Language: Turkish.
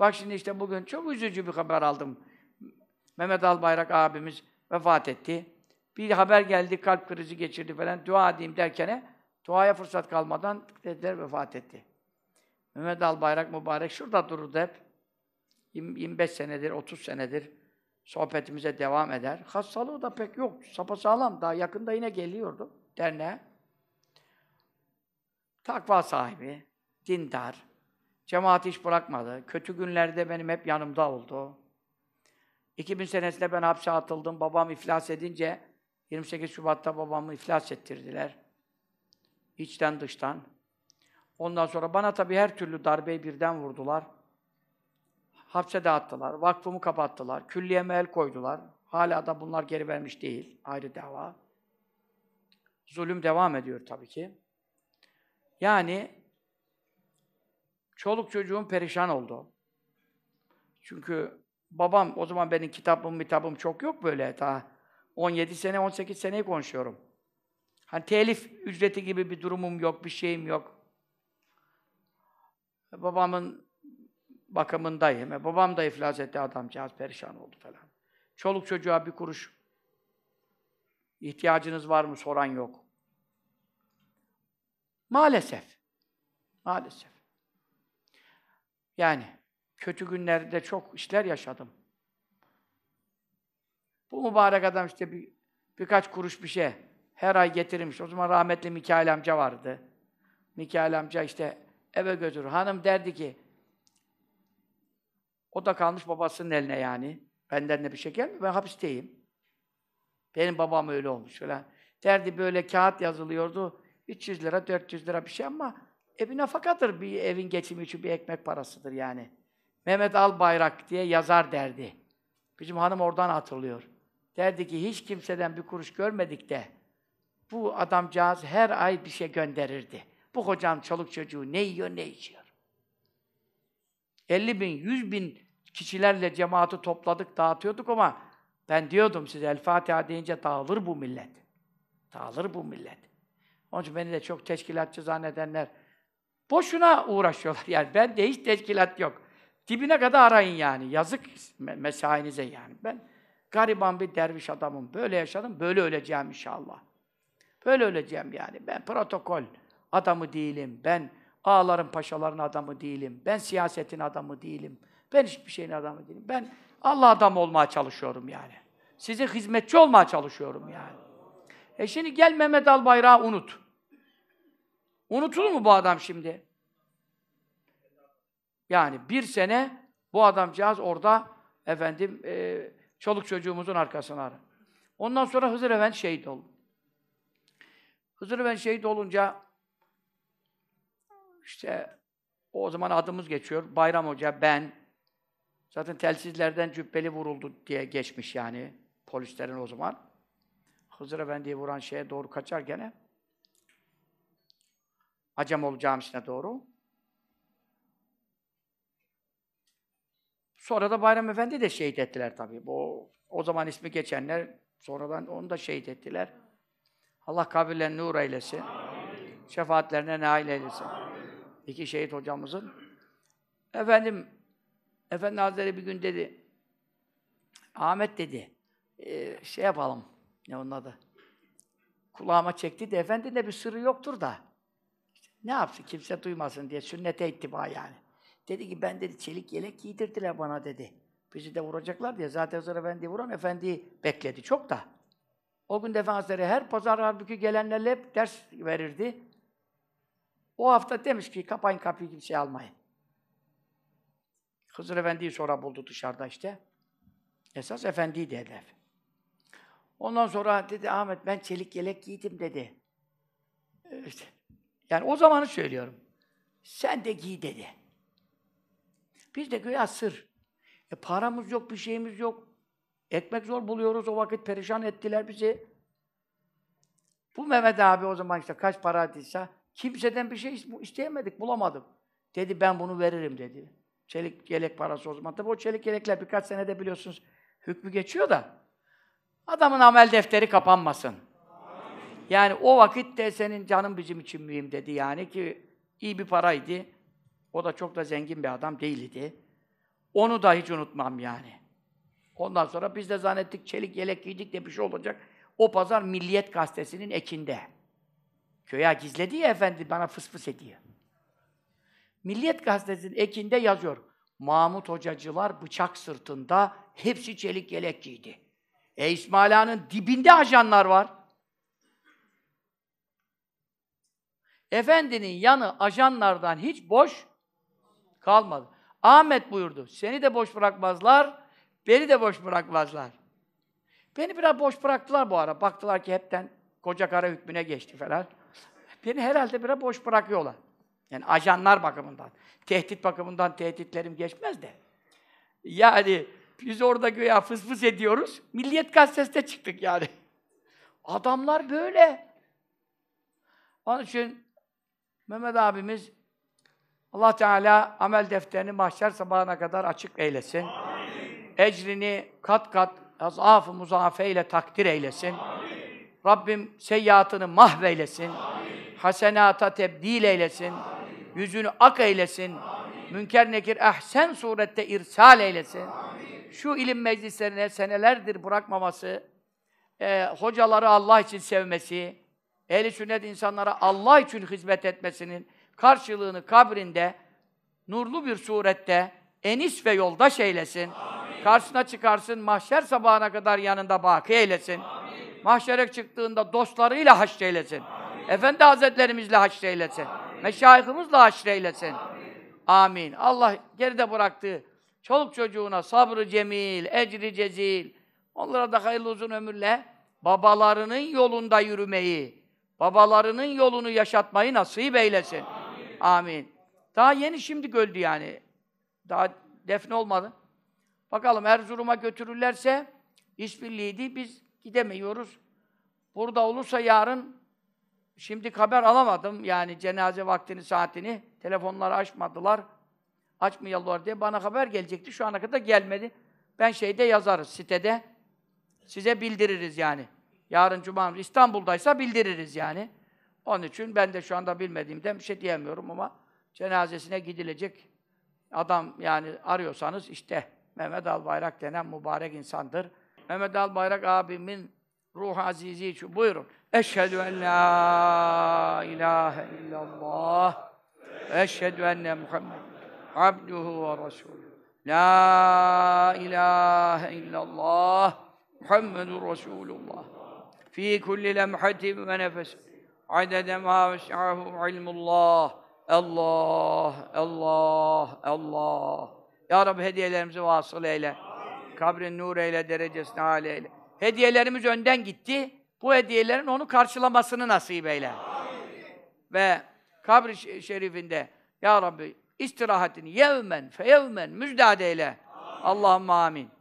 Bak şimdi işte bugün çok üzücü bir haber aldım. Mehmet Albayrak abimiz vefat etti. Bir haber geldi, kalp krizi geçirdi falan. Dua edeyim derken duaya fırsat kalmadan dediler vefat etti. Mehmet Albayrak mübarek şurada dururdu hep. 25 senedir, 30 senedir sohbetimize devam eder. Hastalığı da pek yok. Sapa sağlam. Daha yakında yine geliyordu derneğe. Takva sahibi, dindar, Cemaat hiç bırakmadı. Kötü günlerde benim hep yanımda oldu. 2000 senesinde ben hapse atıldım. Babam iflas edince 28 Şubat'ta babamı iflas ettirdiler. İçten dıştan. Ondan sonra bana tabii her türlü darbeyi birden vurdular. Hapse de attılar. Vakfımı kapattılar. Külliyeme el koydular. Hala da bunlar geri vermiş değil. Ayrı dava. Zulüm devam ediyor tabii ki. Yani Çoluk çocuğum perişan oldu. Çünkü babam, o zaman benim kitabım, kitabım çok yok böyle ta 17 sene, 18 seneyi konuşuyorum. Hani telif ücreti gibi bir durumum yok, bir şeyim yok. Babamın bakımındayım. E, babam da iflas etti adamcağız, perişan oldu falan. Çoluk çocuğa bir kuruş ihtiyacınız var mı soran yok. Maalesef. Maalesef. Yani kötü günlerde çok işler yaşadım. Bu mübarek adam işte bir, birkaç kuruş bir şey her ay getirmiş. O zaman rahmetli Mikail amca vardı. Mikail amca işte eve götür. Hanım derdi ki o da kalmış babasının eline yani. Benden de bir şey gelmiyor. Ben hapisteyim. Benim babam öyle olmuş falan. Derdi böyle kağıt yazılıyordu. 300 lira, 400 lira bir şey ama e bir nafakadır bir evin geçimi için bir ekmek parasıdır yani. Mehmet Al Bayrak diye yazar derdi. Bizim hanım oradan hatırlıyor. Derdi ki hiç kimseden bir kuruş görmedik de bu adamcağız her ay bir şey gönderirdi. Bu kocam çoluk çocuğu ne yiyor ne içiyor. 50 bin, 100 bin kişilerle cemaati topladık, dağıtıyorduk ama ben diyordum size El Fatiha deyince dağılır bu millet. Dağılır bu millet. Onun için beni de çok teşkilatçı zannedenler Boşuna uğraşıyorlar. Yani ben de hiç teşkilat yok. Dibine kadar arayın yani. Yazık mesainize yani. Ben gariban bir derviş adamım. Böyle yaşadım, böyle öleceğim inşallah. Böyle öleceğim yani. Ben protokol adamı değilim. Ben ağaların paşaların adamı değilim. Ben siyasetin adamı değilim. Ben hiçbir şeyin adamı değilim. Ben Allah adam olmaya çalışıyorum yani. Size hizmetçi olmaya çalışıyorum yani. E şimdi gel Mehmet Albayrak'ı unut. Unutulur mu bu adam şimdi? Yani bir sene bu adamcağız orada efendim e, çoluk çocuğumuzun arkasına arar. Ondan sonra Hızır Efendi şehit oldu. Hızır Efendi şehit olunca işte o zaman adımız geçiyor. Bayram Hoca, ben. Zaten telsizlerden cübbeli vuruldu diye geçmiş yani polislerin o zaman. Hızır Efendi'yi vuran şeye doğru kaçar gene olacağım işine doğru. Sonra da Bayram Efendi de şehit ettiler tabii. Bu o zaman ismi geçenler sonradan onu da şehit ettiler. Allah kabirlerini nur eylesin. Amin. Şefaatlerine nail eylesin. Amin. İki şehit hocamızın. Efendim, Efendi Hazretleri bir gün dedi, Ahmet dedi, e, şey yapalım, ne onun adı? Kulağıma çekti de, efendi de bir sırrı yoktur da. Ne yapsın kimse duymasın diye sünnete ittiba yani. Dedi ki ben dedi çelik yelek giydirdiler bana dedi. Bizi de vuracaklar diye. Zaten sonra Efendi vuran efendi bekledi çok da. O gün defansları her pazar halbuki gelenlerle hep ders verirdi. O hafta demiş ki kapayın kapıyı kimseye almayın. Hızır Efendi'yi sonra buldu dışarıda işte. Esas Efendi'ydi hedef. Ondan sonra dedi Ahmet ben çelik yelek giydim dedi. İşte, yani o zamanı söylüyorum. Sen de giy dedi. Biz de güya sır. E paramız yok, bir şeyimiz yok. Ekmek zor buluyoruz. O vakit perişan ettiler bizi. Bu Mehmet abi o zaman işte kaç para attıysa kimseden bir şey isteyemedik, bulamadım. Dedi ben bunu veririm dedi. Çelik yelek parası o zaman. Tabii o çelik yelekler birkaç senede biliyorsunuz hükmü geçiyor da adamın amel defteri kapanmasın. Yani o vakit de senin canın bizim için mühim dedi yani ki iyi bir paraydı. O da çok da zengin bir adam değildi. Onu da hiç unutmam yani. Ondan sonra biz de zannettik çelik yelek giydik de bir şey olacak. O pazar Milliyet Gazetesi'nin ekinde. Köye gizledi ya efendi bana fıs fıs ediyor. Milliyet Gazetesi'nin ekinde yazıyor. Mahmut Hocacılar bıçak sırtında hepsi çelik yelek giydi. E İsmail Ağa'nın dibinde ajanlar var. Efendinin yanı ajanlardan hiç boş kalmadı. Ahmet buyurdu. Seni de boş bırakmazlar, beni de boş bırakmazlar. Beni biraz boş bıraktılar bu ara. Baktılar ki hepten koca kara hükmüne geçti falan. Beni herhalde biraz boş bırakıyorlar. Yani ajanlar bakımından. Tehdit bakımından tehditlerim geçmez de. Yani biz orada güya fıs fıs ediyoruz. Milliyet gazetesine çıktık yani. Adamlar böyle. Onun için Mehmet abimiz Allah Teala amel defterini mahşer sabahına kadar açık eylesin. Amin. Ecrini kat kat azaf-ı muzafe ile takdir eylesin. Amin. Rabbim seyyiatını mahveylesin. Amin. Hasenata tebdil eylesin. Amin. Yüzünü ak eylesin. Amin. Münker nekir ehsen surette irsal eylesin. Amin. Şu ilim meclislerine senelerdir bırakmaması, e, hocaları Allah için sevmesi, ehli sünnet insanlara Allah için hizmet etmesinin karşılığını kabrinde nurlu bir surette eniş ve yoldaş eylesin. Amin. Karşısına çıkarsın, mahşer sabahına kadar yanında baki eylesin. Amin. Mahşere çıktığında dostlarıyla haşr eylesin. Amin. Efendi Hazretlerimizle haşr eylesin. Amin. Meşayihimizle haşr eylesin. Amin. Amin. Allah geride bıraktığı çoluk çocuğuna sabrı cemil, ecri cezil, onlara da hayırlı uzun ömürle babalarının yolunda yürümeyi, Babalarının yolunu yaşatmayı nasip eylesin. Amin. Amin. Daha yeni şimdi öldü yani. Daha defne olmadı. Bakalım Erzurum'a götürürlerse işbirliğiydi. Biz gidemiyoruz. Burada olursa yarın şimdi haber alamadım. Yani cenaze vaktini, saatini telefonları açmadılar. Açmayalılar diye bana haber gelecekti. Şu ana kadar gelmedi. Ben şeyde yazarız sitede. Size bildiririz yani. Yarın Cuma'mız İstanbul'daysa bildiririz yani. Onun için ben de şu anda bilmediğimden bir şey diyemiyorum ama cenazesine gidilecek adam yani arıyorsanız işte Mehmet Albayrak denen mübarek insandır. Mehmet Albayrak abimin ruh azizi için buyurun. Eşhedü en la ilahe illallah ve eşhedü enne Muhammed abduhu ve resulü. La ilahe illallah Muhammedur Resulullah fi kulli lemhatin ve nefes adede ma vesahu ilmullah. Allah, Allah, Allah. Ya Rabbi hediyelerimizi vasıl eyle. Kabrin nur eyle, derecesini âli eyle. Hediyelerimiz önden gitti. Bu hediyelerin onu karşılamasını nasip eyle. Ve kabri şerifinde Ya Rabbi istirahatini yevmen fe yevmen müjdade eyle. Allahümme amin.